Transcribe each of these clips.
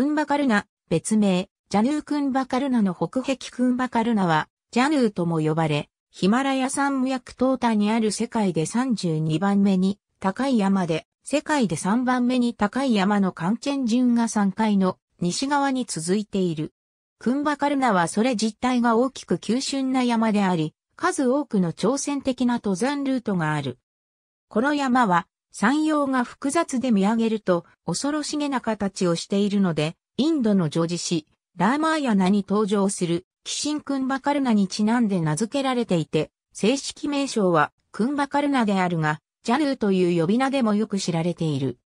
クンバカルナ、別名、ジャヌークンバカルナの北壁クンバカルナは、ジャヌーとも呼ばれ、ヒマラヤ山脈東端にある世界で32番目に高い山で、世界で3番目に高い山のカンチェン順が3階の西側に続いている。クンバカルナはそれ実態が大きく急峻な山であり、数多くの挑戦的な登山ルートがある。この山は山陽が複雑で見上げると恐ろしげな形をしているので、インドの女児詩、ラーマーヤナに登場する、キシンクンバカルナにちなんで名付けられていて、正式名称はクンバカルナであるが、ジャルーという呼び名でもよく知られている。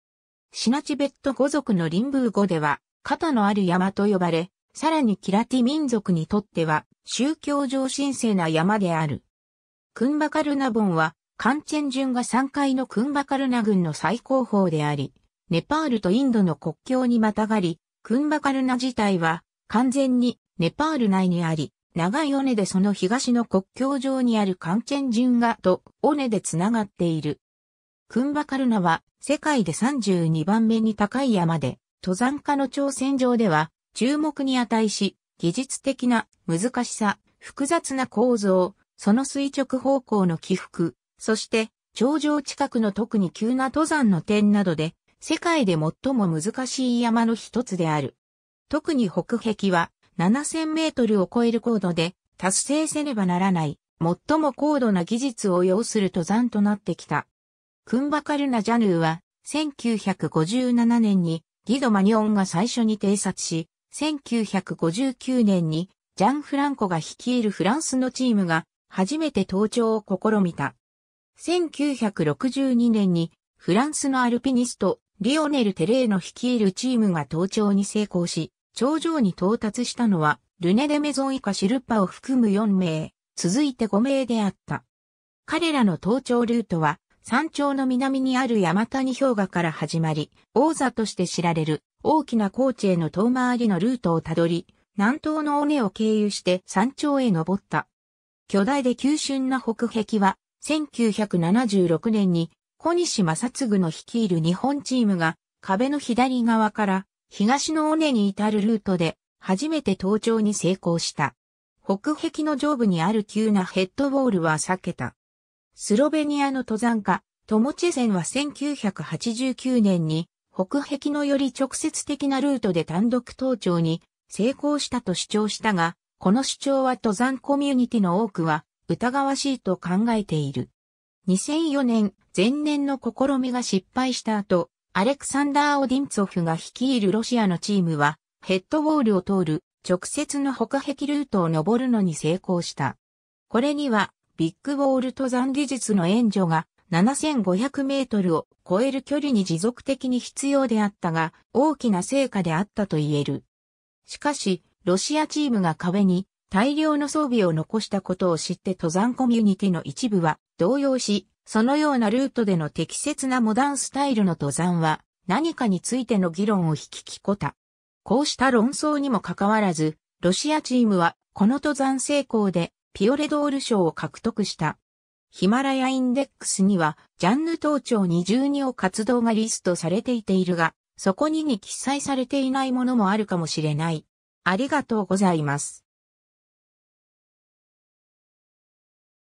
シナチベット語族のブー語では、肩のある山と呼ばれ、さらにキラティ民族にとっては、宗教上神聖な山である。クンバカルナボンは、カンチェンジュンが3階のクンバカルナ郡の最高峰であり、ネパールとインドの国境にまたがり、クンバカルナ自体は完全にネパール内にあり、長い尾根でその東の国境上にあるカンチェンジュンがと尾根でつながっている。クンバカルナは世界で32番目に高い山で、登山家の挑戦上では注目に値し、技術的な難しさ、複雑な構造、その垂直方向の起伏、そして、頂上近くの特に急な登山の点などで、世界で最も難しい山の一つである。特に北壁は、7000メートルを超える高度で、達成せねばならない、最も高度な技術を要する登山となってきた。クンバカルナジャヌーは、1957年にギド・マニオンが最初に偵察し、1959年にジャン・フランコが率いるフランスのチームが初めて登頂を試みた。1962年にフランスのアルピニスト、リオネル・テレーの率いるチームが登頂に成功し、頂上に到達したのは、ルネ・デ・メゾン以下シルパを含む4名、続いて5名であった。彼らの登頂ルートは、山頂の南にある山谷氷河から始まり、王座として知られる大きな高地への遠回りのルートをたどり、南東の尾根を経由して山頂へ登った。巨大で急峻な北壁は1976年に小西正嗣の率いる日本チームが壁の左側から東の尾根に至るルートで初めて登頂に成功した。北壁の上部にある急なヘッドウォールは避けた。スロベニアの登山家、トモチェセンは1989年に北壁のより直接的なルートで単独登頂に成功したと主張したが、この主張は登山コミュニティの多くは疑わしいと考えている。2004年、前年の試みが失敗した後、アレクサンダー・オディンツォフが率いるロシアのチームは、ヘッドウォールを通る直接の北壁ルートを登るのに成功した。これには、ビッグウォール登山技術の援助が7500メートルを超える距離に持続的に必要であったが、大きな成果であったと言える。しかし、ロシアチームが壁に大量の装備を残したことを知って登山コミュニティの一部は動揺し、そのようなルートでの適切なモダンスタイルの登山は何かについての議論を引き起こった。こうした論争にもかかわらず、ロシアチームはこの登山成功でピオレドール賞を獲得した。ヒマラヤインデックスには、ジャンヌ東庁2 2を活動がリストされていているが、そこにに記載されていないものもあるかもしれない。ありがとうございます。